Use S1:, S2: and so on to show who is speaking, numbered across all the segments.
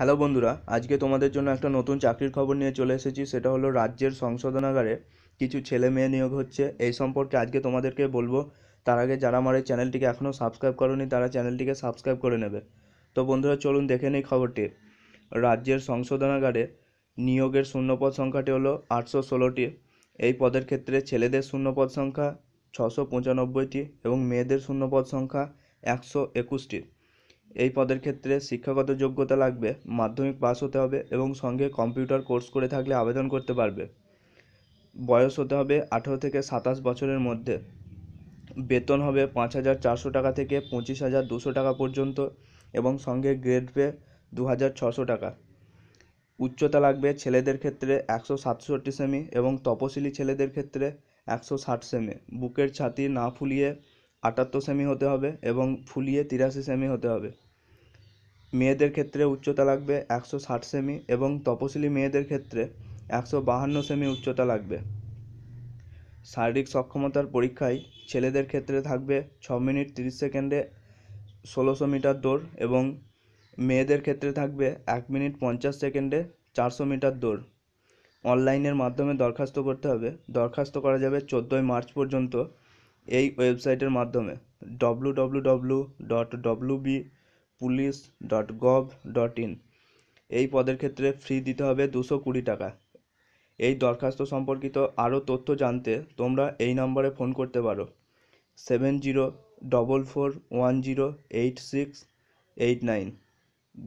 S1: hello বন্ধুরা আজকে তোমাদের জন্য একটা নতুন চাকরির খবর নিয়ে চলে এসেছি সেটা হলো রাজ্যের সংশোধনাগারে কিছু ছেলে মেয়ে নিয়োগ হচ্ছে এই সম্পর্কে আজকে তোমাদেরকে বলবো তার আগে যারা আমার এই চ্যানেলটিকে এখনও সাবস্ক্রাইব করনি তারা চ্যানেলটিকে সাবস্ক্রাইব করে নেবে তো বন্ধুরা চলুন দেখে নেই খবরটি রাজ্যের সংশোধনাগারে নিয়োগের শূন্যপদ সংখ্যাটি হলো আটশো ষোলোটি এই পদের ক্ষেত্রে ছেলেদের শূন্যপদ সংখ্যা ছশো পঁচানব্বইটি এবং মেয়েদের শূন্যপদ সংখ্যা একশো একুশটি এই পদের ক্ষেত্রে শিক্ষাগত যোগ্যতা লাগবে মাধ্যমিক পাস হতে হবে এবং সঙ্গে কম্পিউটার কোর্স করে থাকলে আবেদন করতে পারবে বয়স হতে হবে আঠেরো থেকে সাতাশ বছরের মধ্যে বেতন হবে পাঁচ হাজার চারশো টাকা থেকে পঁচিশ হাজার দুশো টাকা পর্যন্ত এবং সঙ্গে গ্রেড পে দু হাজার ছশো টাকা উচ্চতা লাগবে ছেলেদের ক্ষেত্রে একশো সাতষট্টি সেমি এবং তপশিলি ছেলেদের ক্ষেত্রে একশো ষাট সেমি বুকের ছাতি না ফুলিয়ে আটাত্তর সেমি হতে হবে এবং ফুলিয়ে তিরাশি সেমি হতে হবে মেয়েদের ক্ষেত্রে উচ্চতা লাগবে একশো ষাট সেমি এবং তপশিলি মেয়েদের ক্ষেত্রে একশো বাহান্ন সেমি উচ্চতা লাগবে শারীরিক সক্ষমতার পরীক্ষায় ছেলেদের ক্ষেত্রে থাকবে ছ মিনিট তিরিশ সেকেন্ডে ষোলোশো মিটার দৌড় এবং মেয়েদের ক্ষেত্রে থাকবে এক মিনিট পঞ্চাশ সেকেন্ডে চারশো মিটার দৌড় অনলাইনের মাধ্যমে দরখাস্ত করতে হবে দরখাস্ত করা যাবে চোদ্দোই মার্চ পর্যন্ত এই ওয়েবসাইটের মাধ্যমে W W W dot W B police dot gov dot in এই পদের ক্ষেত্রে ফি দিতে হবে দুশো কুড়ি টাকা এই দরখাস্ত সম্পর্কিত আরও তথ্য জানতে তোমরা এই নম্বরে ফোন করতে পারো seven zero double four one zero eight six eight nine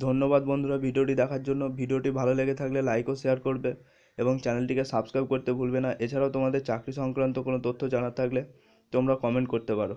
S1: ধন্যবাদ বন্ধুরা ভিডিওটি দেখার জন্য ভিডিওটি ভালো লেগে থাকলে লাইক ও শেয়ার করবে এবং চ্যানেলটিকে সাবস্ক্রাইব করতে ভুলবে না এছাড়াও তোমাদের চাকরি সংক্রান্ত কোনো তথ্য জানার থাকলে তোমরা কমেন্ট করতে পারো